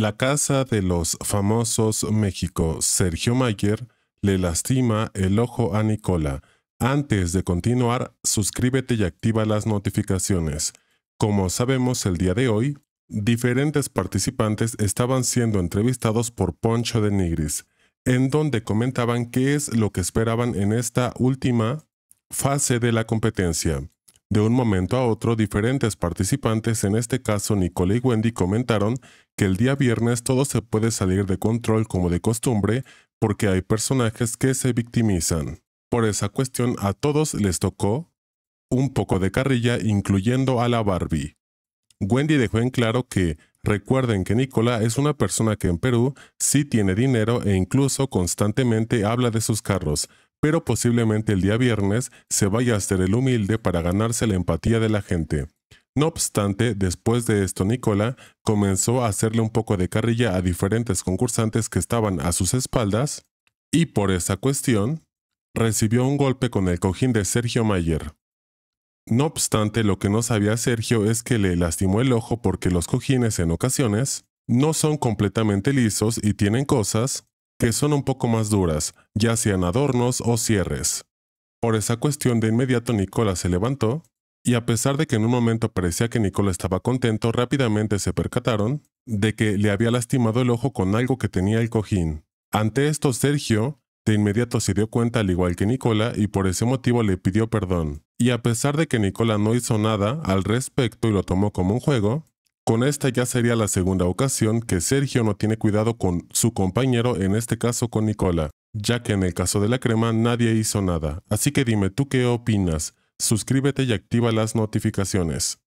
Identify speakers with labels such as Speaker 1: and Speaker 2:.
Speaker 1: La casa de los famosos México Sergio Mayer le lastima el ojo a Nicola. Antes de continuar, suscríbete y activa las notificaciones. Como sabemos el día de hoy, diferentes participantes estaban siendo entrevistados por Poncho de Nigris, en donde comentaban qué es lo que esperaban en esta última fase de la competencia. De un momento a otro, diferentes participantes, en este caso Nicola y Wendy, comentaron que el día viernes todo se puede salir de control como de costumbre porque hay personajes que se victimizan. Por esa cuestión a todos les tocó un poco de carrilla incluyendo a la Barbie. Wendy dejó en claro que recuerden que Nicola es una persona que en Perú sí tiene dinero e incluso constantemente habla de sus carros, pero posiblemente el día viernes se vaya a hacer el humilde para ganarse la empatía de la gente. No obstante, después de esto Nicola comenzó a hacerle un poco de carrilla a diferentes concursantes que estaban a sus espaldas y por esa cuestión recibió un golpe con el cojín de Sergio Mayer. No obstante, lo que no sabía Sergio es que le lastimó el ojo porque los cojines en ocasiones no son completamente lisos y tienen cosas que son un poco más duras, ya sean adornos o cierres. Por esa cuestión de inmediato Nicola se levantó y a pesar de que en un momento parecía que Nicola estaba contento, rápidamente se percataron de que le había lastimado el ojo con algo que tenía el cojín. Ante esto, Sergio de inmediato se dio cuenta al igual que Nicola y por ese motivo le pidió perdón. Y a pesar de que Nicola no hizo nada al respecto y lo tomó como un juego, con esta ya sería la segunda ocasión que Sergio no tiene cuidado con su compañero, en este caso con Nicola, ya que en el caso de la crema nadie hizo nada. Así que dime tú qué opinas. Suscríbete y activa las notificaciones.